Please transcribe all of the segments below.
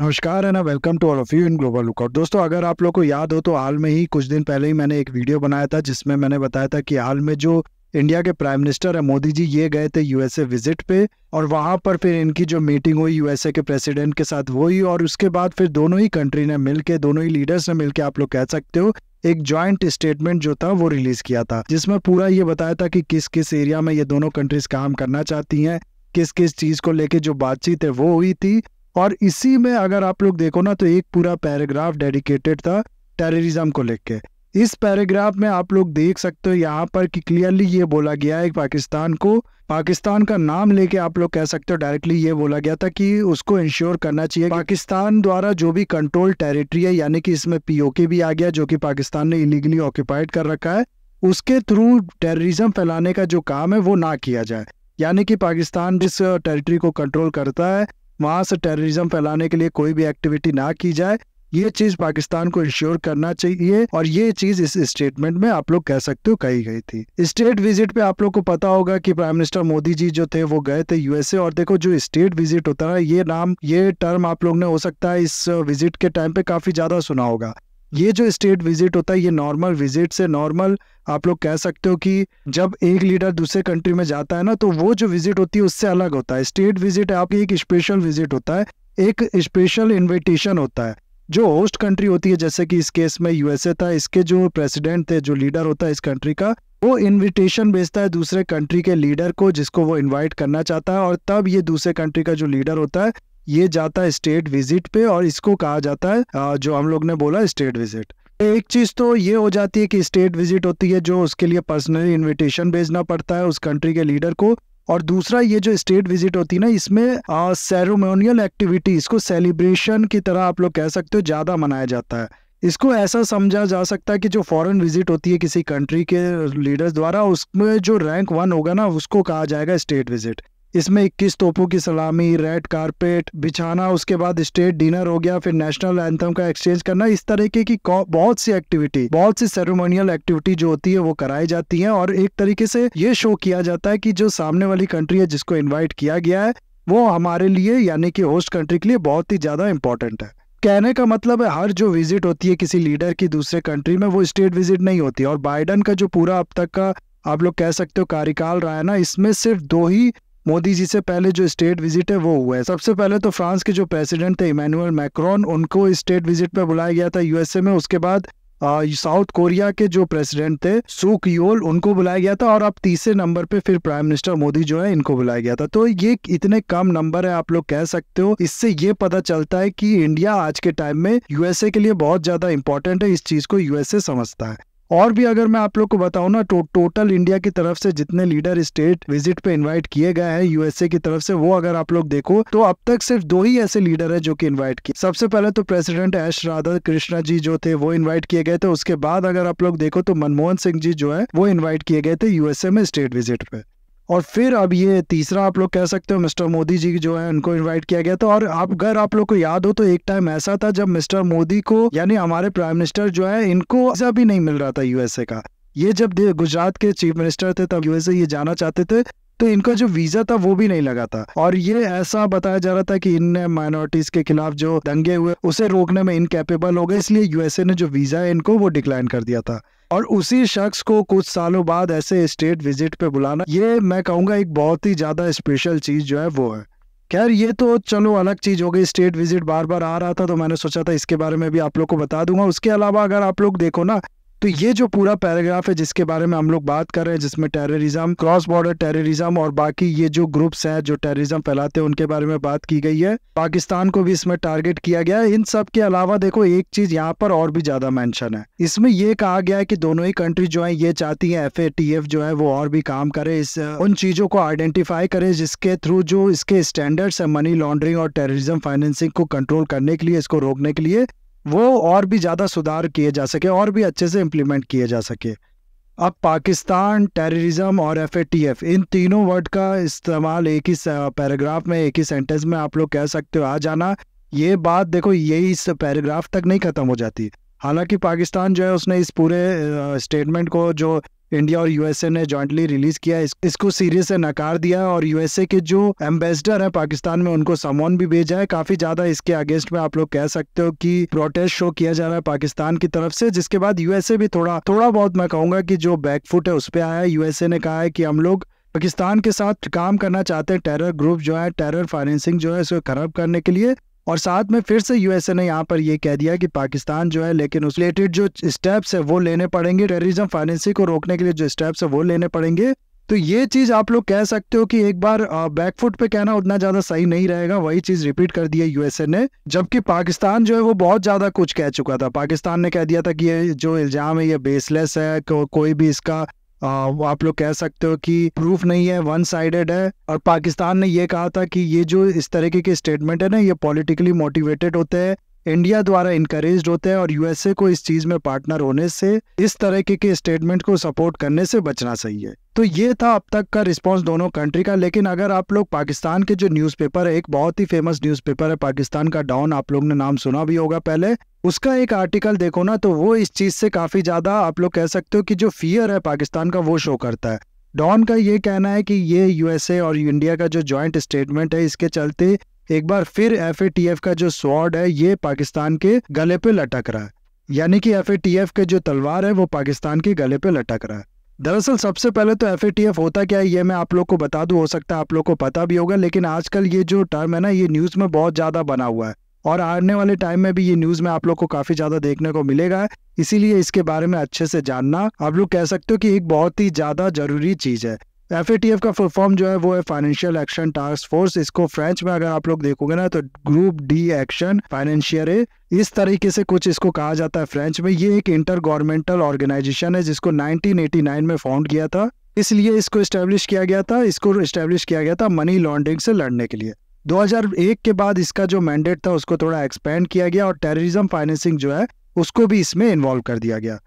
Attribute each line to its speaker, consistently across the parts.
Speaker 1: नमस्कार and welcome to all of you in global lookout दोस्तों अगर आप लोग को याद हो तो हाल में ही कुछ दिन पहले ही मैंने एक वीडियो बनाया था जिसमें मैंने बताया था कि हाल में जो इंडिया के प्राइम मिनिस्टर है मोदी जी ये गए थे यूएसए विजिट पे और वहाँ पर फिर इनकी जो मीटिंग हुई यूएसए के प्रेसिडेंट के साथ वो हुई और उसके बाद फिर दोनों ही कंट्री ने मिल के दोनों ही लीडर्स ने मिल आप लोग कह सकते हो एक ज्वाइंट स्टेटमेंट जो था वो रिलीज किया था जिसमें पूरा ये बताया था कि किस किस एरिया में ये दोनों कंट्रीज काम करना चाहती हैं किस किस चीज़ को लेके जो बातचीत है वो हुई थी और इसी में अगर आप लोग देखो ना तो एक पूरा पैराग्राफ डेडिकेटेड था टेररिज्म को लेके इस पैराग्राफ में आप लोग देख सकते हो यहाँ पर कि क्लियरली ये बोला गया है पाकिस्तान को पाकिस्तान का नाम लेके आप लोग कह सकते हो डायरेक्टली ये बोला गया था कि उसको इंश्योर करना चाहिए पाकिस्तान द्वारा जो भी कंट्रोल टेरिटरी है यानी कि इसमें पीओके भी आ गया जो कि पाकिस्तान ने इलीगली ऑक्यूपाइड कर रखा है उसके थ्रू टेररिज्म फैलाने का जो काम है वो ना किया जाए यानी कि पाकिस्तान जिस टेरिटरी को कंट्रोल करता है वहाँ से टेररिज्म फैलाने के लिए कोई भी एक्टिविटी ना की जाए ये चीज पाकिस्तान को इंश्योर करना चाहिए और ये चीज इस स्टेटमेंट में आप लोग कह सकते हो कही गई थी स्टेट विजिट पे आप लोग को पता होगा कि प्राइम मिनिस्टर मोदी जी जो थे वो गए थे यूएसए और देखो जो स्टेट विजिट होता है ये नाम ये टर्म आप लोग ने हो सकता है इस विजिट के टाइम पे काफी ज्यादा सुना होगा ये जो स्टेट विजिट होता है ये नॉर्मल विजिट से नॉर्मल आप लोग कह सकते हो कि जब एक लीडर दूसरे कंट्री में जाता है ना तो वो जो विजिट होती है उससे अलग होता है स्टेट विजिट आपकी एक स्पेशल विजिट होता है एक स्पेशल इन्विटेशन होता है जो होस्ट कंट्री होती है जैसे कि इस केस में यूएसए था इसके जो प्रेसिडेंट थे जो लीडर होता है इस कंट्री का वो इनविटेशन भेजता है दूसरे कंट्री के लीडर को जिसको वो इनवाइट करना चाहता है और तब ये दूसरे कंट्री का जो लीडर होता है ये जाता है स्टेट विजिट पे और इसको कहा जाता है जो हम लोग ने बोला स्टेट विजिट एक चीज़ तो ये हो जाती है कि स्टेट विजिट होती है जो उसके लिए पर्सनली इनविटेशन भेजना पड़ता है उस कंट्री के लीडर को और दूसरा ये जो स्टेट विजिट होती है ना इसमें सेरोमोनियल एक्टिविटी इसको सेलिब्रेशन की तरह आप लोग कह सकते हो ज़्यादा मनाया जाता है इसको ऐसा समझा जा सकता है कि जो फॉरेन विजिट होती है किसी कंट्री के लीडर्स द्वारा उसमें जो रैंक वन होगा ना उसको कहा जाएगा स्टेट विजिट इसमें इक्कीस तोपों की सलामी रेड कारपेट बिछाना उसके बाद स्टेट डिनर हो गया फिर नेशनल एंथम का एक्सचेंज करना इस तरीके की बहुत सी एक्टिविटी बहुत सी सेरेमोनियल एक्टिविटी जो होती है वो कराई जाती है और एक तरीके से ये शो किया जाता है कि जो सामने वाली कंट्री है जिसको इन्वाइट किया गया है वो हमारे लिए यानी कि होस्ट कंट्री के लिए बहुत ही ज्यादा इंपॉर्टेंट है कहने का मतलब है हर जो विजिट होती है किसी लीडर की दूसरे कंट्री में वो स्टेट विजिट नहीं होती और बाइडन का जो पूरा अब तक का आप लोग कह सकते हो कार्यकाल रहा है ना इसमें सिर्फ दो ही मोदी जी से पहले जो स्टेट विजिट है वो हुआ है सबसे पहले तो फ्रांस के जो प्रेसिडेंट थे इमैनुअल मैक्रॉन उनको स्टेट विजिट पर बुलाया गया था यूएसए में उसके बाद साउथ कोरिया के जो प्रेसिडेंट थे सुक योल उनको बुलाया गया था और अब तीसरे नंबर पे फिर प्राइम मिनिस्टर मोदी जो है इनको बुलाया गया था तो ये इतने कम नंबर है आप लोग कह सकते हो इससे ये पता चलता है कि इंडिया आज के टाइम में यूएसए के लिए बहुत ज्यादा इंपॉर्टेंट है इस चीज को यूएसए समझता है और भी अगर मैं आप लोग को बताऊँ ना तो टोटल इंडिया की तरफ से जितने लीडर स्टेट विजिट पे इन्वाइट किए गए हैं यूएसए की तरफ से वो अगर आप लोग देखो तो अब तक सिर्फ दो ही ऐसे लीडर है जो की इन्वाइट किए सबसे पहले तो president S Radhakrishnan ji जो थे वो इन्वाइट किए गए थे उसके बाद अगर आप लोग देखो तो मनमोहन सिंह जी जो है वो इन्वाइट किए गए थे यूएसए में स्टेट विजिट पे और फिर अब ये तीसरा आप लोग कह सकते हो मिस्टर मोदी जी जो है उनको इनवाइट किया गया था और आप अगर आप लोग को याद हो तो एक टाइम ऐसा था जब मिस्टर मोदी को यानी हमारे प्राइम मिनिस्टर जो है इनको वीजा भी नहीं मिल रहा था यूएसए का ये जब गुजरात के चीफ मिनिस्टर थे तब यूएसए ये जाना चाहते थे तो इनका जो वीजा था वो भी नहीं लगा था और ये ऐसा बताया जा रहा था कि इन माइनॉरिटीज के खिलाफ जो दंगे हुए उसे रोकने में इनकेपेबल हो गए इसलिए यूएसए ने जो वीजा है इनको वो डिक्लाइन कर दिया था और उसी शख्स को कुछ सालों बाद ऐसे स्टेट विजिट पे बुलाना ये मैं कहूंगा एक बहुत ही ज़्यादा स्पेशल चीज़ जो है वो है खैर ये तो चलो अलग चीज़ हो गई स्टेट विजिट बार बार आ रहा था तो मैंने सोचा था इसके बारे में भी आप लोग को बता दूंगा उसके अलावा अगर आप लोग देखो ना तो ये जो पूरा पैराग्राफ है जिसके बारे में हम लोग बात कर रहे हैं जिसमें टेररिज्म क्रॉस बॉर्डर टेररिज्म और बाकी ये जो ग्रुप्स हैं जो टेररिज्म फैलाते हैं उनके बारे में बात की गई है पाकिस्तान को भी इसमें टारगेट किया गया है इन सब के अलावा देखो एक चीज यहाँ पर और भी ज्यादा मैंशन है इसमें ये कहा गया है कि दोनों ही कंट्री जो है ये चाहती है एफ जो है वो और भी काम करे इस उन चीजों को आइडेंटिफाई करे जिसके थ्रू जो इसके स्टैंडर्ड्स है मनी लॉन्ड्रिंग और टेररिज्म फाइनेंसिंग को कंट्रोल करने के लिए इसको रोकने के लिए वो और भी ज़्यादा सुधार किए जा सके और भी अच्छे से इम्प्लीमेंट किए जा सके अब पाकिस्तान टेररिज्म और एफ इन तीनों वर्ड का इस्तेमाल एक ही पैराग्राफ में एक ही सेंटेंस में आप लोग कह सकते हो आ जाना ये बात देखो यही इस पैराग्राफ तक नहीं ख़त्म हो जाती हालांकि पाकिस्तान जो है उसने इस पूरे स्टेटमेंट को जो इंडिया और यूएसए ने जॉइंटली रिलीज किया इस, इसको सीरीज से नकार दिया और यूएसए के जो एम्बेसडर है पाकिस्तान में उनको समॉन भी भेजा है काफी ज्यादा इसके अगेंस्ट में आप लोग कह सकते हो कि प्रोटेस्ट शो किया जा रहा है पाकिस्तान की तरफ से जिसके बाद यूएसए भी थोड़ा थोड़ा बहुत मैं कहूंगा कि जो बैकफुट है उस पर आया यूएसए ने कहा है कि हम लोग पाकिस्तान के साथ काम करना चाहते हैं टेरर ग्रुप जो है टेरर फाइनेंसिंग जो है उसको खराब करने के लिए और साथ में फिर से यूएसए ने यहाँ पर यह कह दिया कि पाकिस्तान जो है लेकिन उस रिलेटेड जो स्टेप्स है वो लेने पड़ेंगे टेररिज्म फाइनेंसिंग को रोकने के लिए जो स्टेप्स है वो लेने पड़ेंगे तो ये चीज़ आप लोग कह सकते हो कि एक बार बैकफुट पे कहना उतना ज़्यादा सही नहीं रहेगा वही चीज़ रिपीट कर दिया यूएसए ने जबकि पाकिस्तान जो है वो बहुत ज़्यादा कुछ कह चुका था पाकिस्तान ने कह दिया था कि ये जो इल्ज़ाम है ये बेसलेस है को, कोई भी इसका वो आप लोग कह सकते हो कि प्रूफ नहीं है वन साइडेड है और पाकिस्तान ने ये कहा था कि ये जो इस तरीके के स्टेटमेंट है ना ये पॉलिटिकली मोटिवेटेड होते हैं इंडिया द्वारा इंकरेज होते हैं और यूएसए को इस चीज़ में पार्टनर होने से इस तरह के स्टेटमेंट को सपोर्ट करने से बचना चाहिए तो ये था अब तक का रिस्पांस दोनों कंट्री का लेकिन अगर आप लोग पाकिस्तान के जो न्यूज़पेपर है एक बहुत ही फेमस न्यूज़पेपर है पाकिस्तान का डाउन आप लोग ने नाम सुना भी होगा पहले उसका एक आर्टिकल देखो ना तो वो इस चीज़ से काफ़ी ज़्यादा आप लोग कह सकते हो कि जो फियर है पाकिस्तान का वो शो करता है डॉन का ये कहना है कि ये यूएसए और इंडिया का जो जॉइंट स्टेटमेंट है इसके चलते एक बार फिर एफ का जो स्वॉर्ड है ये पाकिस्तान के गले पे लटक रहा है यानी कि एफ के जो तलवार है वो पाकिस्तान के गले पे लटक रहा है दरअसल सबसे पहले तो एफ होता क्या है ये मैं आप लोग को बता दूँ हो सकता है आप लोग को पता भी होगा लेकिन आजकल ये जो टर्म है ना ये न्यूज़ में बहुत ज़्यादा बना हुआ है और आने वाले टाइम में भी ये न्यूज़ में आप लोग को काफ़ी ज़्यादा देखने को मिलेगा इसीलिए इसके बारे में अच्छे से जानना आप लोग कह सकते हो कि एक बहुत ही ज़्यादा ज़रूरी चीज़ है एफ ए टी एफ का फुल फॉर्म जो है वो है फाइनेंशियल एक्शन टास्क फोर्स इसको फ्रेंच में अगर आप लोग देखोगे ना तो ग्रुप डी एक्शन फाइनेंशियर इस तरीके से कुछ इसको कहा जाता है फ्रेंच में ये एक इंटर गवर्नमेंटल ऑर्गेनाइजेशन है जिसको 1989 में फाउंड किया था इसलिए इसको स्टेब्लिश किया गया था इसको स्टेब्लिश किया गया था मनी लॉन्ड्रिंग से लड़ने के लिए 2001 के बाद इसका जो मैंडेट था उसको थोड़ा एक्सपेंड किया गया और टेररिज्म फाइनेंसिंग जो है उसको भी इसमें इन्वॉल्व कर दिया गया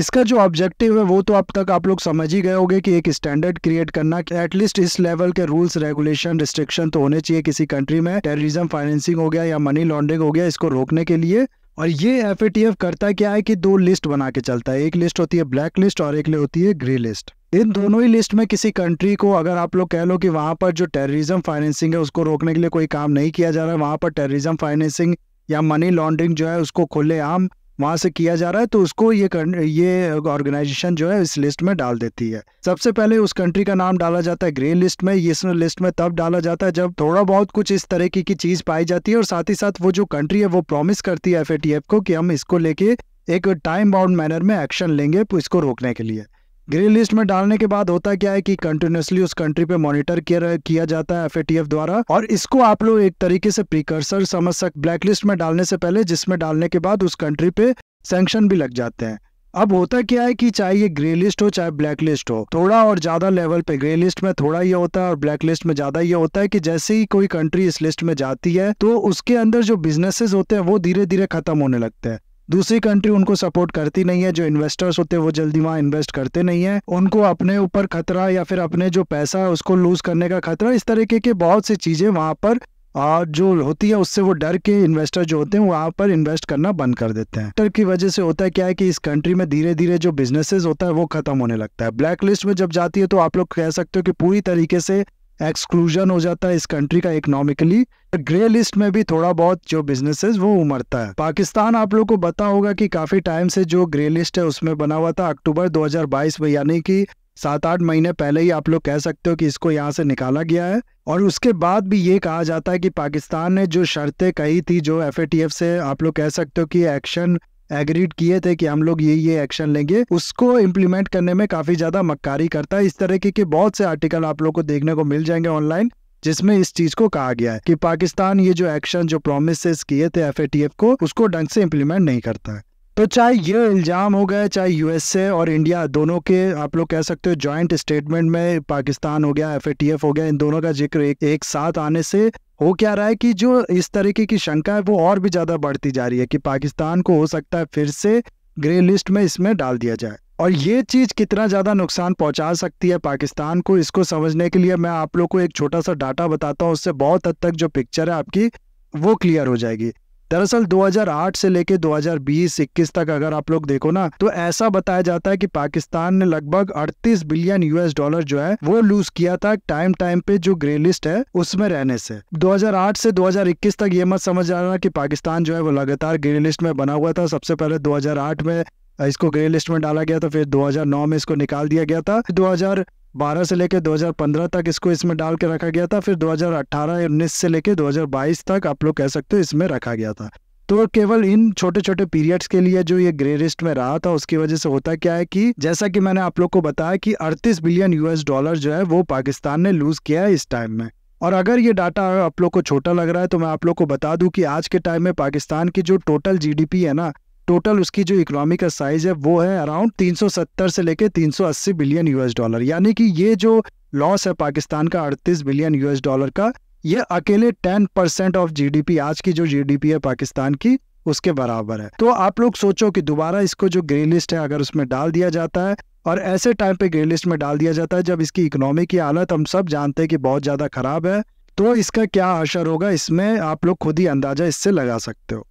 Speaker 1: इसका जो ऑब्जेक्टिव है वो तो अब तक आप लोग समझ ही गए होंगे कि एक स्टैंडर्ड क्रिएट करना एटलीस्ट इस लेवल के रूल्स रेगुलेशन रिस्ट्रिक्शन तो होने चाहिए किसी कंट्री में टेररिज्म फाइनेंसिंग हो गया या मनी लॉन्ड्रिंग हो गया इसको रोकने के लिए और ये एफ करता क्या है कि दो लिस्ट बना के चलता है एक लिस्ट होती है ब्लैक लिस्ट और एक होती है ग्रे लिस्ट इन दोनों ही लिस्ट में किसी कंट्री को अगर आप लोग कह लो कि वहां पर जो टेररिज्म फाइनेंसिंग है उसको रोकने के लिए कोई काम नहीं किया जा रहा है वहां पर टेररिज्म फाइनेंसिंग या मनी लॉन्ड्रिंग जो है उसको खुलेआम वहाँ से किया जा रहा है तो उसको ये ये ऑर्गेनाइजेशन जो है इस लिस्ट में डाल देती है सबसे पहले उस कंट्री का नाम डाला जाता है ग्रे लिस्ट में इस लिस्ट में तब डाला जाता है जब थोड़ा बहुत कुछ इस तरह की, की चीज़ पाई जाती है और साथ ही साथ वो जो कंट्री है वो प्रॉमिस करती है एफ को कि हम इसको लेके एक टाइम बाउंड मैनर में एक्शन लेंगे इसको रोकने के लिए ग्रे लिस्ट में डालने के बाद होता क्या है कि कंटिन्यूसली उस कंट्री पे मॉनिटर किया जाता है एफ द्वारा और इसको आप लोग एक तरीके से प्रिकर्सर समझ सक ब्लैक लिस्ट में डालने से पहले जिसमें डालने के बाद उस कंट्री पे सैंक्शन भी लग जाते हैं अब होता क्या है कि चाहे ये ग्रे लिस्ट हो चाहे ब्लैक लिस्ट हो थोड़ा और ज्यादा लेवल पे ग्रे लिस्ट में थोड़ा ये होता है और ब्लैक लिस्ट में ज्यादा ये होता है कि जैसे ही कोई कंट्री इस लिस्ट में जाती है तो उसके अंदर जो बिजनेसेस होते हैं वो धीरे धीरे खत्म होने लगते हैं दूसरी कंट्री उनको सपोर्ट करती नहीं है जो इन्वेस्टर्स होते हैं वो जल्दी वहाँ इन्वेस्ट करते नहीं है उनको अपने ऊपर खतरा या फिर अपने जो पैसा है उसको लूज करने का खतरा इस तरीके के बहुत सी चीज़ें वहाँ पर और जो होती है उससे वो डर के इन्वेस्टर जो होते हैं वहाँ पर इन्वेस्ट करना बंद कर देते हैं डर की वजह से होता है क्या है कि इस कंट्री में धीरे धीरे जो बिजनेसेस होता है वो खत्म होने लगता है ब्लैक लिस्ट में जब जाती है तो आप लोग कह सकते हो कि पूरी तरीके से एक्सक्लूजन हो जाता है इस कंट्री का इकोनॉमिकली ग्रे लिस्ट में भी थोड़ा बहुत जो बिजनेस वो उमड़ता है पाकिस्तान आप लोग को पता होगा कि काफी टाइम से जो ग्रे लिस्ट है उसमें बना हुआ था अक्टूबर 2022 में यानी कि सात आठ महीने पहले ही आप लोग कह सकते हो कि इसको यहाँ से निकाला गया है और उसके बाद भी ये कहा जाता है कि पाकिस्तान ने जो शर्तें कही थी जो एफ से आप लोग कह सकते हो कि एक्शन एग्रीड किए थे कि हम लोग ये ये एक्शन लेंगे उसको इम्प्लीमेंट करने में काफी ज्यादा मक्कारी करता है इस तरह के, के बहुत से आर्टिकल आप लोग को देखने को मिल जाएंगे ऑनलाइन जिसमें इस चीज को कहा गया है कि पाकिस्तान ये जो एक्शन जो प्रोमिस किए थे एफ को उसको ढंग से इम्प्लीमेंट नहीं करता है तो चाहे ये इल्ज़ाम हो गए चाहे यूएसए और इंडिया दोनों के आप लोग कह सकते हो ज्वाइंट स्टेटमेंट में पाकिस्तान हो गया एफ हो गया इन दोनों का जिक्र एक, एक साथ आने से हो क्या रहा है कि जो इस तरीके की शंका है वो और भी ज़्यादा बढ़ती जा रही है कि पाकिस्तान को हो सकता है फिर से ग्रे लिस्ट में इसमें डाल दिया जाए और ये चीज़ कितना ज़्यादा नुकसान पहुंचा सकती है पाकिस्तान को इसको समझने के लिए मैं आप लोग को एक छोटा सा डाटा बताता हूँ उससे बहुत हद तक जो पिक्चर है आपकी वो क्लियर हो जाएगी दरअसल 2008 से लेके 2020-21 तक अगर आप लोग देखो ना तो ऐसा बताया जाता है कि पाकिस्तान ने लगभग 38 बिलियन यूएस डॉलर जो है वो लूज किया था टाइम टाइम पे जो ग्रे लिस्ट है उसमें रहने से 2008 से 2021 तक ये मत समझ आ रहा कि पाकिस्तान जो है वो लगातार ग्रे लिस्ट में बना हुआ था सबसे पहले 2008 में इसको ग्रे लिस्ट में डाला गया था फिर 2009 में इसको निकाल दिया गया था 2012 से लेकर 2015 तक इसको इसमें डाल के रखा गया था फिर 2018 19 से लेकर 2022 तक आप लोग कह सकते हो इसमें रखा गया था तो केवल इन छोटे छोटे पीरियड्स के लिए जो ये ग्रे लिस्ट में रहा था उसकी वजह से होता क्या है कि जैसा कि मैंने आप लोग को बताया कि 38 बिलियन यूएस डॉलर जो है वो पाकिस्तान ने लूज किया है इस टाइम में और अगर ये डाटा आप लोग को छोटा लग रहा है तो मैं आप लोग को बता दूं कि आज के टाइम में पाकिस्तान की जो टोटल जीडीपी है ना टोटल उसकी जो इकोनॉमी का साइज है वो है अराउंड 370 से लेके 380 बिलियन यूएस डॉलर यानी कि ये जो लॉस है पाकिस्तान का 38 बिलियन यूएस डॉलर का ये अकेले 10 परसेंट ऑफ जीडीपी आज की जो जीडीपी है पाकिस्तान की उसके बराबर है तो आप लोग सोचो कि दोबारा इसको जो ग्रे लिस्ट है अगर उसमें डाल दिया जाता है और ऐसे टाइम पे ग्रे लिस्ट में डाल दिया जाता है जब इसकी इकोनॉमी की हालत हम सब जानते हैं कि बहुत ज़्यादा खराब है तो इसका क्या असर होगा इसमें आप लोग खुद ही अंदाजा इससे लगा सकते हो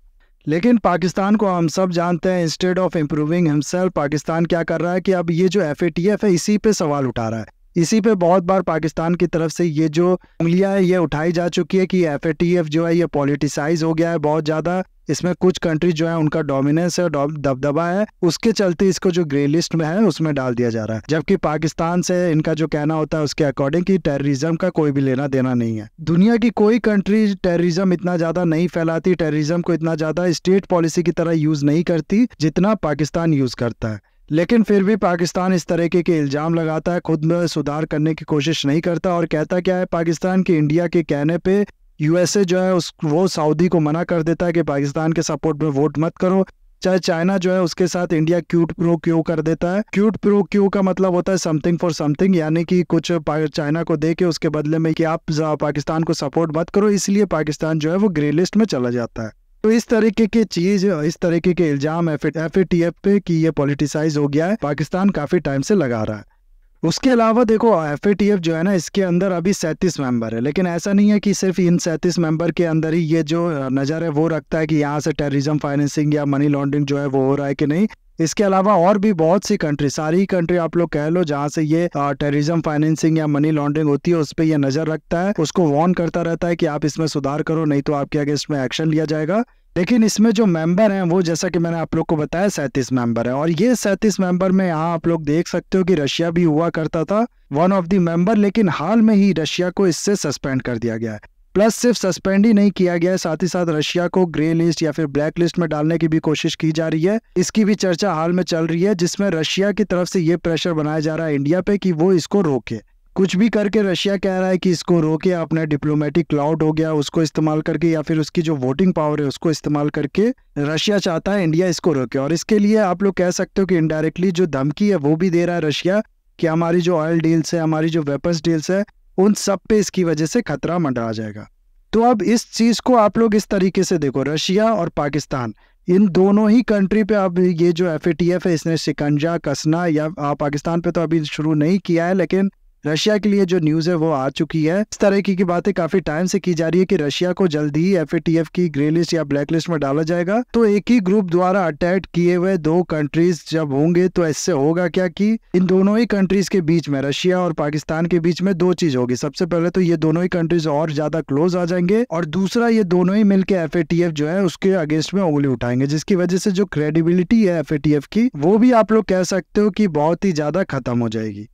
Speaker 1: लेकिन पाकिस्तान को हम सब जानते हैं instead of improving himself Pakistan क्या कर रहा है कि अब ये जो एफ है इसी पे सवाल उठा रहा है इसी पे बहुत बार पाकिस्तान की तरफ से ये जो उंगलियाँ है ये उठाई जा चुकी है कि एफ जो है ये पॉलिटिसाइज हो गया है बहुत ज़्यादा इसमें कुछ कंट्री जो है उनका डोमिनेंस है दबदबा है उसके चलते इसको जो ग्रे लिस्ट में है उसमें डाल दिया जा रहा है जबकि पाकिस्तान से इनका जो कहना होता है उसके अकॉर्डिंग की टेररिज्म का कोई भी लेना देना नहीं है दुनिया की कोई कंट्री टेररिज्म इतना ज्यादा नहीं फैलाती टेररिज्म को इतना ज्यादा स्टेट पॉलिसी की तरह यूज नहीं करती जितना पाकिस्तान यूज करता है लेकिन फिर भी पाकिस्तान इस तरीके के इल्ज़ाम लगाता है खुद में सुधार करने की कोशिश नहीं करता और कहता क्या है पाकिस्तान के इंडिया के कहने पे यूएसए जो है उस वो सऊदी को मना कर देता है कि पाकिस्तान के सपोर्ट में वोट मत करो चाहे चाइना जो है उसके साथ इंडिया क्यूट प्रो क्यू कर देता है क्यूट प्रो क्यू का मतलब होता है समथिंग फॉर समथिंग यानी कि कुछ चाइना को दे के उसके बदले में कि आप पाकिस्तान को सपोर्ट मत करो इसलिए पाकिस्तान जो है वो ग्रे लिस्ट में चला जाता है तो इस तरीके की चीज इस तरीके के इल्जाम एफ ए टी एफ पे की ये पॉलिटिसाइज हो गया है पाकिस्तान काफी टाइम से लगा रहा है उसके अलावा देखो एफ जो है ना इसके अंदर अभी सैंतीस मेंबर है लेकिन ऐसा नहीं है कि सिर्फ इन सैंतीस मेंबर के अंदर ही ये जो नज़र है वो रखता है कि यहाँ से टेररिज्म फाइनेंसिंग या मनी लॉन्ड्रिंग जो है वो हो रहा है कि नहीं इसके अलावा और भी बहुत सी कंट्री सारी कंट्री आप लोग कह लो जहाँ से ये टेररिज्म फाइनेंसिंग या मनी लॉन्ड्रिंग होती है उस पर यह नज़र रखता है उसको वॉर्न करता रहता है कि आप इसमें सुधार करो नहीं तो आपके अगेंस्ट में एक्शन लिया जाएगा लेकिन इसमें जो मेंबर हैं वो जैसा कि मैंने आप लोग को बताया सैंतीस मेंबर है और ये सैंतीस मेंबर में यहाँ आप लोग देख सकते हो कि रशिया भी हुआ करता था वन ऑफ दी मेंबर लेकिन हाल में ही रशिया को इससे सस्पेंड कर दिया गया है प्लस सिर्फ सस्पेंड ही नहीं किया गया है साथ ही साथ रशिया को ग्रे लिस्ट या फिर ब्लैक लिस्ट में डालने की भी कोशिश की जा रही है इसकी भी चर्चा हाल में चल रही है जिसमें रशिया की तरफ से ये प्रेशर बनाया जा रहा है इंडिया पे कि वो इसको रोके कुछ भी करके रशिया कह रहा है कि इसको रोके अपना डिप्लोमेटिक क्लाउड हो गया उसको इस्तेमाल करके या फिर उसकी जो वोटिंग पावर है उसको इस्तेमाल करके रशिया चाहता है इंडिया इसको रोके और इसके लिए आप लोग कह सकते हो कि इनडायरेक्टली जो धमकी है वो भी दे रहा है रशिया कि हमारी जो ऑयल डील्स है हमारी जो वेपन्स डील्स है उन सब पे इसकी वजह से खतरा मंडरा जाएगा तो अब इस चीज़ को आप लोग इस तरीके से देखो रशिया और पाकिस्तान इन दोनों ही कंट्री पे अब ये जो एफ है इसने शिकंजा कसना या पाकिस्तान पे तो अभी शुरू नहीं किया है लेकिन रशिया के लिए जो न्यूज है वो आ चुकी है इस तरह की, बातें काफी टाइम से की जा रही है कि रशिया को जल्द ही एफ की ग्रे लिस्ट या ब्लैक लिस्ट में डाला जाएगा तो एक ही ग्रुप द्वारा अटैक किए हुए दो कंट्रीज जब होंगे तो ऐसे होगा क्या कि इन दोनों ही कंट्रीज के बीच में रशिया और पाकिस्तान के बीच में दो चीज होगी सबसे पहले तो ये दोनों ही कंट्रीज और ज्यादा क्लोज आ जाएंगे और दूसरा ये दोनों ही मिलकर एफ जो है उसके अगेंस्ट में उंगली उठाएंगे जिसकी वजह से जो क्रेडिबिलिटी है एफ की वो भी आप लोग कह सकते हो कि बहुत ही ज्यादा खत्म हो जाएगी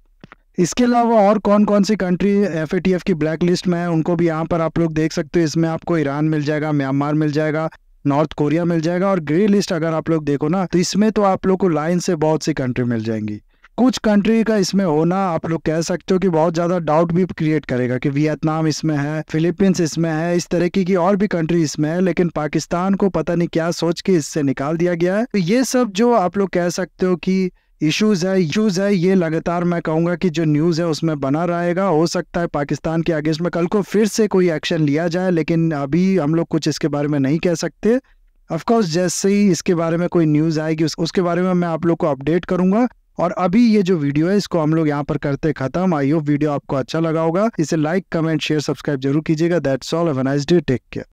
Speaker 1: इसके अलावा और कौन कौन सी कंट्री एफ की ब्लैक लिस्ट में है उनको भी यहाँ पर आप लोग देख सकते हो इसमें आपको ईरान मिल जाएगा म्यांमार मिल जाएगा नॉर्थ कोरिया मिल जाएगा और ग्रे लिस्ट अगर आप लोग देखो ना तो इसमें तो आप लोग को लाइन से बहुत सी कंट्री मिल जाएंगी कुछ कंट्री का इसमें होना आप लोग कह सकते हो कि बहुत ज़्यादा डाउट भी क्रिएट करेगा कि वियतनाम इसमें है फिलीपींस इसमें है इस तरीके की और भी कंट्री इसमें है लेकिन पाकिस्तान को पता नहीं क्या सोच के इससे निकाल दिया गया है तो ये सब जो आप लोग कह सकते हो कि इश्यूज है इश्यूज है ये लगातार मैं कहूंगा कि जो न्यूज़ है उसमें बना रहेगा हो सकता है पाकिस्तान के अगेंस्ट में कल को फिर से कोई एक्शन लिया जाए लेकिन अभी हम लोग कुछ इसके बारे में नहीं कह सकते ऑफकोर्स जैसे ही इसके बारे में कोई न्यूज़ आएगी उस, उसके बारे में मैं आप लोग को अपडेट करूंगा और अभी ये जो वीडियो है इसको हम लोग यहाँ पर करते खत्म आई होप वीडियो आपको अच्छा लगा होगा इसे लाइक कमेंट शेयर सब्सक्राइब जरूर कीजिएगा that's all nice day take care